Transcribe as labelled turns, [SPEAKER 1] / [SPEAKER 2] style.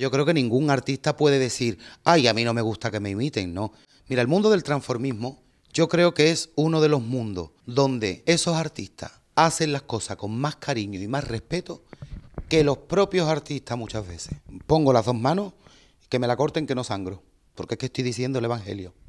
[SPEAKER 1] Yo creo que ningún artista puede decir, ay, a mí no me gusta que me imiten, no. Mira, el mundo del transformismo yo creo que es uno de los mundos donde esos artistas hacen las cosas con más cariño y más respeto que los propios artistas muchas veces. Pongo las dos manos, que me la corten, que no sangro, porque es que estoy diciendo el Evangelio.